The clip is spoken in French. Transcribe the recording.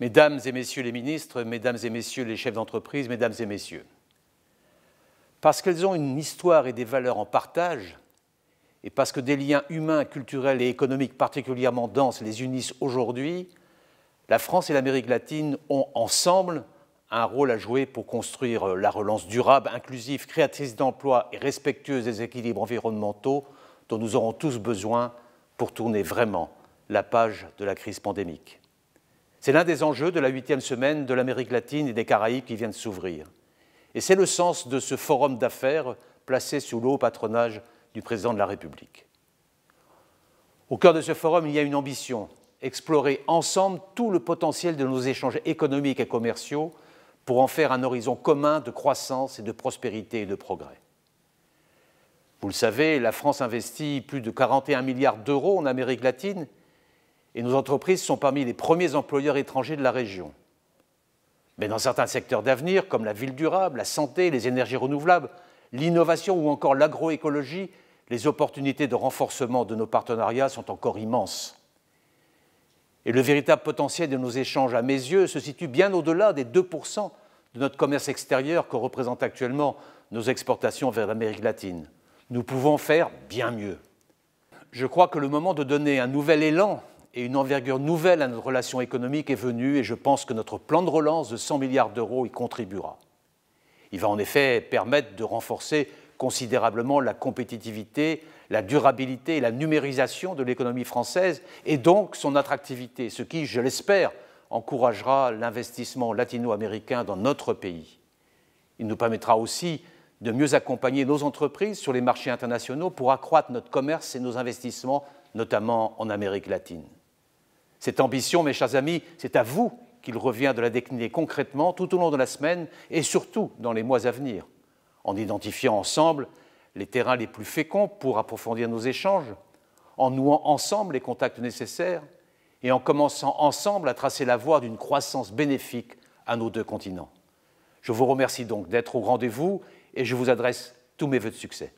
Mesdames et messieurs les ministres, mesdames et messieurs les chefs d'entreprise, mesdames et messieurs. Parce qu'elles ont une histoire et des valeurs en partage, et parce que des liens humains, culturels et économiques particulièrement denses les unissent aujourd'hui, la France et l'Amérique latine ont ensemble un rôle à jouer pour construire la relance durable, inclusive, créatrice d'emplois et respectueuse des équilibres environnementaux dont nous aurons tous besoin pour tourner vraiment la page de la crise pandémique. C'est l'un des enjeux de la huitième semaine de l'Amérique latine et des Caraïbes qui vient de s'ouvrir. Et c'est le sens de ce forum d'affaires placé sous le haut patronage du président de la République. Au cœur de ce forum, il y a une ambition, explorer ensemble tout le potentiel de nos échanges économiques et commerciaux pour en faire un horizon commun de croissance et de prospérité et de progrès. Vous le savez, la France investit plus de 41 milliards d'euros en Amérique latine et nos entreprises sont parmi les premiers employeurs étrangers de la région. Mais dans certains secteurs d'avenir, comme la ville durable, la santé, les énergies renouvelables, l'innovation ou encore l'agroécologie, les opportunités de renforcement de nos partenariats sont encore immenses. Et le véritable potentiel de nos échanges, à mes yeux, se situe bien au-delà des 2% de notre commerce extérieur que représentent actuellement nos exportations vers l'Amérique latine. Nous pouvons faire bien mieux. Je crois que le moment de donner un nouvel élan et une envergure nouvelle à notre relation économique est venue et je pense que notre plan de relance de 100 milliards d'euros y contribuera. Il va en effet permettre de renforcer considérablement la compétitivité, la durabilité et la numérisation de l'économie française et donc son attractivité, ce qui, je l'espère, encouragera l'investissement latino-américain dans notre pays. Il nous permettra aussi de mieux accompagner nos entreprises sur les marchés internationaux pour accroître notre commerce et nos investissements, notamment en Amérique latine. Cette ambition, mes chers amis, c'est à vous qu'il revient de la décliner concrètement tout au long de la semaine et surtout dans les mois à venir, en identifiant ensemble les terrains les plus féconds pour approfondir nos échanges, en nouant ensemble les contacts nécessaires et en commençant ensemble à tracer la voie d'une croissance bénéfique à nos deux continents. Je vous remercie donc d'être au rendez-vous et je vous adresse tous mes voeux de succès.